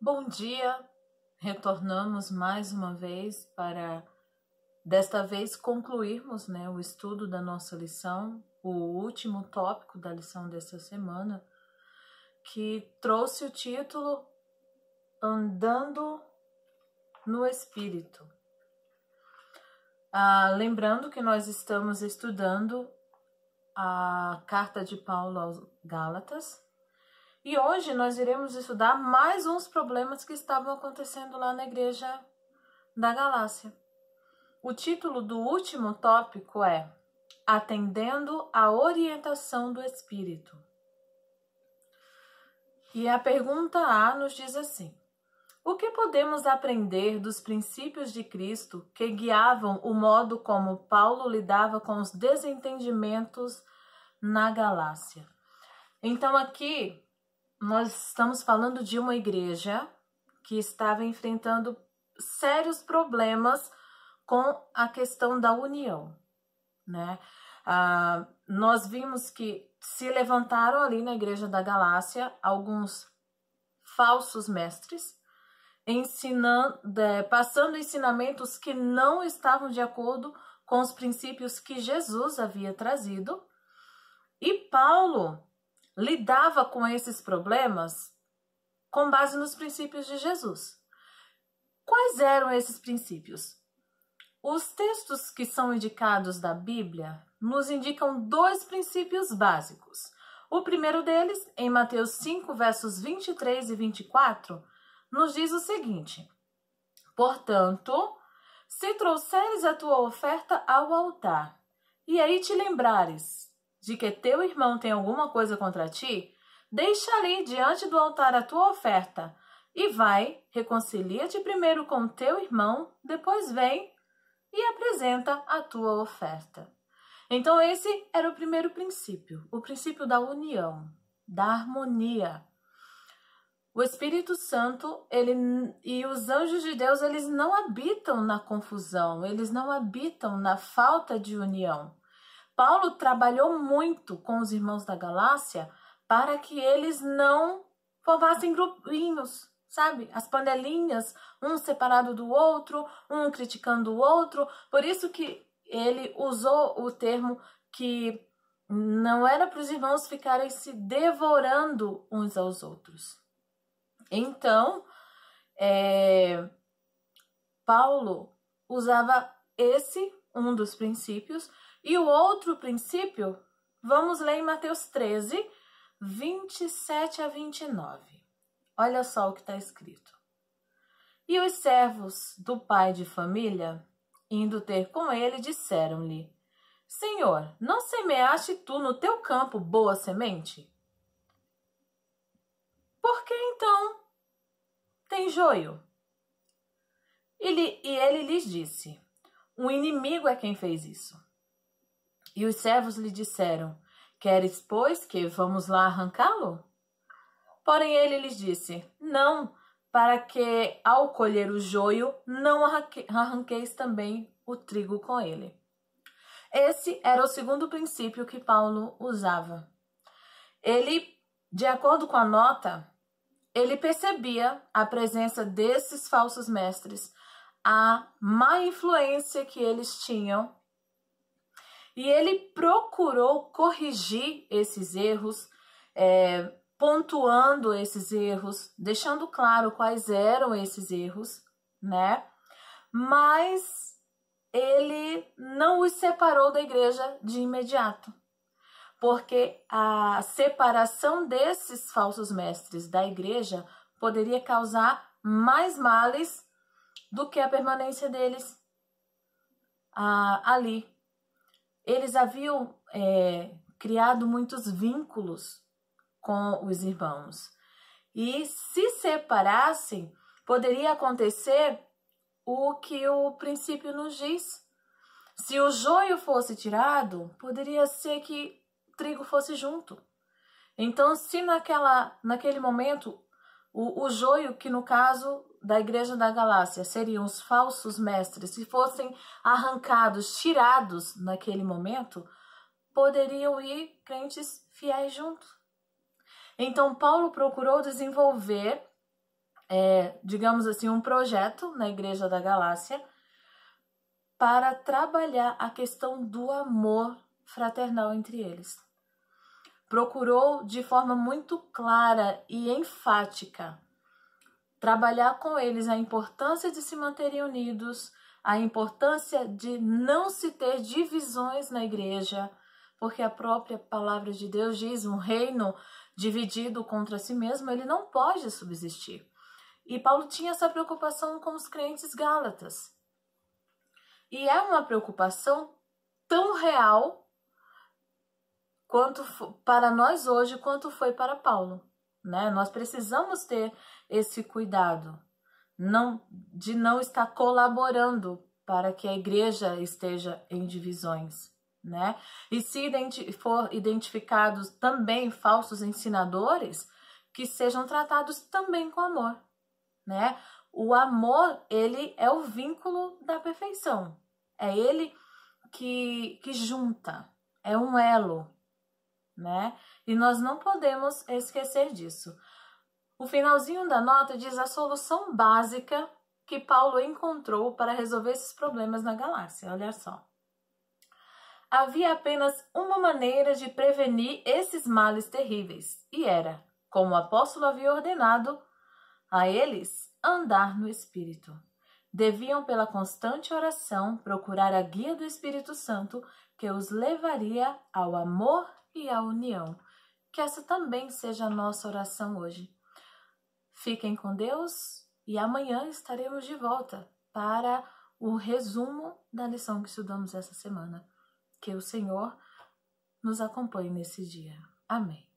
Bom dia! Retornamos mais uma vez para, desta vez, concluirmos né, o estudo da nossa lição, o último tópico da lição desta semana, que trouxe o título Andando no Espírito. Ah, lembrando que nós estamos estudando a carta de Paulo aos Gálatas, e hoje nós iremos estudar mais uns problemas que estavam acontecendo lá na Igreja da Galácia. O título do último tópico é Atendendo à Orientação do Espírito. E a pergunta A nos diz assim: o que podemos aprender dos princípios de Cristo que guiavam o modo como Paulo lidava com os desentendimentos na Galácia? Então, aqui nós estamos falando de uma igreja que estava enfrentando sérios problemas com a questão da união, né? Ah, nós vimos que se levantaram ali na igreja da Galácia alguns falsos mestres, ensinando, é, passando ensinamentos que não estavam de acordo com os princípios que Jesus havia trazido. E Paulo lidava com esses problemas com base nos princípios de Jesus. Quais eram esses princípios? Os textos que são indicados da Bíblia nos indicam dois princípios básicos. O primeiro deles, em Mateus 5, versos 23 e 24, nos diz o seguinte: Portanto, se trouxeres a tua oferta ao altar, e aí te lembrares de que teu irmão tem alguma coisa contra ti, deixa ali diante do altar a tua oferta e vai, reconcilia-te primeiro com teu irmão, depois vem e apresenta a tua oferta. Então, esse era o primeiro princípio, o princípio da união, da harmonia. O Espírito Santo ele, e os anjos de Deus, eles não habitam na confusão, eles não habitam na falta de união. Paulo trabalhou muito com os irmãos da Galácia para que eles não formassem grupinhos, sabe? As panelinhas, um separado do outro, um criticando o outro. Por isso que ele usou o termo que não era para os irmãos ficarem se devorando uns aos outros. Então, é, Paulo usava esse, um dos princípios, e o outro princípio, vamos ler em Mateus 13, 27 a 29. Olha só o que está escrito. E os servos do pai de família, indo ter com ele, disseram-lhe: Senhor, não semeaste tu no teu campo boa semente? Por que então tem joio? E ele lhes disse: O inimigo é quem fez isso. E os servos lhe disseram: Queres, pois, que vamos lá arrancá-lo? Porém, ele lhes disse: Não, para que, ao colher o joio, não arranqueis também o trigo com ele. Esse era o segundo princípio que Paulo usava. Ele, de acordo com a nota, ele percebia a presença desses falsos mestres, a má influência que eles tinham e ele procurou corrigir esses erros, é, pontuando esses erros, deixando claro quais eram esses erros, né? Mas ele não os separou da igreja de imediato, porque a separação desses falsos mestres da igreja poderia causar mais males do que a permanência deles ah, ali eles haviam é, criado muitos vínculos com os irmãos. E se separassem, poderia acontecer o que o princípio nos diz. Se o joio fosse tirado, poderia ser que o trigo fosse junto. Então, se naquela, naquele momento o, o joio, que no caso da Igreja da Galácia seriam os falsos mestres, se fossem arrancados, tirados naquele momento, poderiam ir crentes fiéis juntos Então, Paulo procurou desenvolver, é, digamos assim, um projeto na Igreja da Galácia para trabalhar a questão do amor fraternal entre eles procurou de forma muito clara e enfática trabalhar com eles a importância de se manterem unidos, a importância de não se ter divisões na igreja, porque a própria palavra de Deus diz: um reino dividido contra si mesmo, ele não pode subsistir. E Paulo tinha essa preocupação com os crentes gálatas. E é uma preocupação tão real quanto para nós hoje quanto foi para Paulo, né? Nós precisamos ter esse cuidado, não de não estar colaborando para que a igreja esteja em divisões, né? E se identi for identificados também falsos ensinadores, que sejam tratados também com amor, né? O amor, ele é o vínculo da perfeição. É ele que, que junta, é um elo né? E nós não podemos esquecer disso. O finalzinho da nota diz a solução básica que Paulo encontrou para resolver esses problemas na galáxia. Olha só. Havia apenas uma maneira de prevenir esses males terríveis, e era, como o apóstolo havia ordenado, a eles andar no Espírito. Deviam, pela constante oração, procurar a guia do Espírito Santo que os levaria ao amor e a união. Que essa também seja a nossa oração hoje. Fiquem com Deus e amanhã estaremos de volta para o resumo da lição que estudamos essa semana. Que o Senhor nos acompanhe nesse dia. Amém.